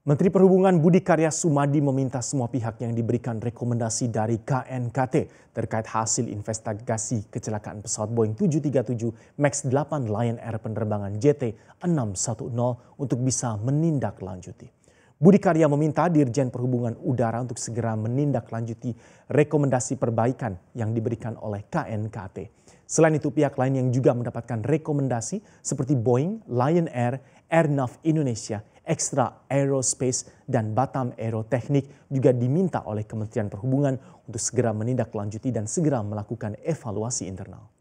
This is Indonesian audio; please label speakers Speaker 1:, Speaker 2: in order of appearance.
Speaker 1: Menteri Perhubungan Budi Karya Sumadi meminta semua pihak yang diberikan rekomendasi dari KNKT terkait hasil investigasi kecelakaan pesawat Boeing 737 MAX 8 Lion Air penerbangan JT 610 untuk bisa menindaklanjuti. Budi Karya meminta Dirjen Perhubungan Udara untuk segera menindaklanjuti rekomendasi perbaikan yang diberikan oleh KNKT. Selain itu pihak lain yang juga mendapatkan rekomendasi seperti Boeing, Lion Air, Airnav Indonesia, Extra Aerospace dan Batam Aeroteknik juga diminta oleh Kementerian Perhubungan untuk segera menindaklanjuti dan segera melakukan evaluasi internal.